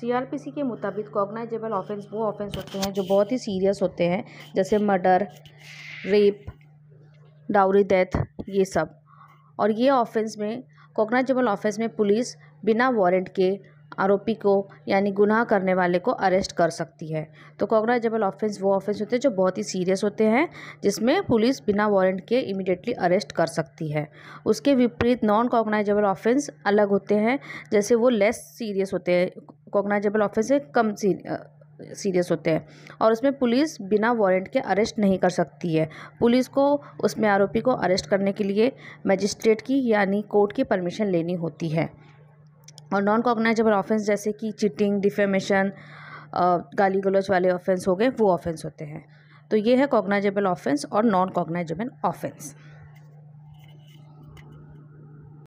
CrPC के मुताबिक cognisable offence वो ऑफेंस होते हैं जो बहुत ही सीरियस होते हैं जैसे मर्डर रेप डाउरी डेथ ये सब और ये ऑफेंस में कॉग्नाइजेबल ऑफेंस में पुलिस बिना वारंट के आरोपी को यानी गुनाह करने वाले को अरेस्ट कर सकती है तो कॉग्नाइजेबल ऑफेंस वो ऑफेंस होते हैं जो बहुत ही सीरियस होते हैं जिसमें पुलिस बिना वारंट के इमिडिएटली अरेस्ट कर सकती है उसके विपरीत नॉन कॉग्नाइजेबल ऑफेंस अलग होते हैं जैसे वो लेस सीरियस होते हैं कॉग्नाइजेबल ऑफेंस से कम सीरियस होते हैं और उसमें पुलिस बिना वारंट के अरेस्ट नहीं कर सकती है पुलिस को उसमें आरोपी को अरेस्ट करने के लिए मजिस्ट्रेट की यानी कोर्ट की परमिशन लेनी होती है और नॉन कॉग्नाइजेबल ऑफेंस जैसे कि चिटिंग डिफेमेशन गाली गलोच वाले ऑफेंस हो गए वो ऑफेंस होते हैं तो ये है कॉग्नाइजेबल ऑफेंस और नॉन कॉग्नाइजेबल ऑफेंस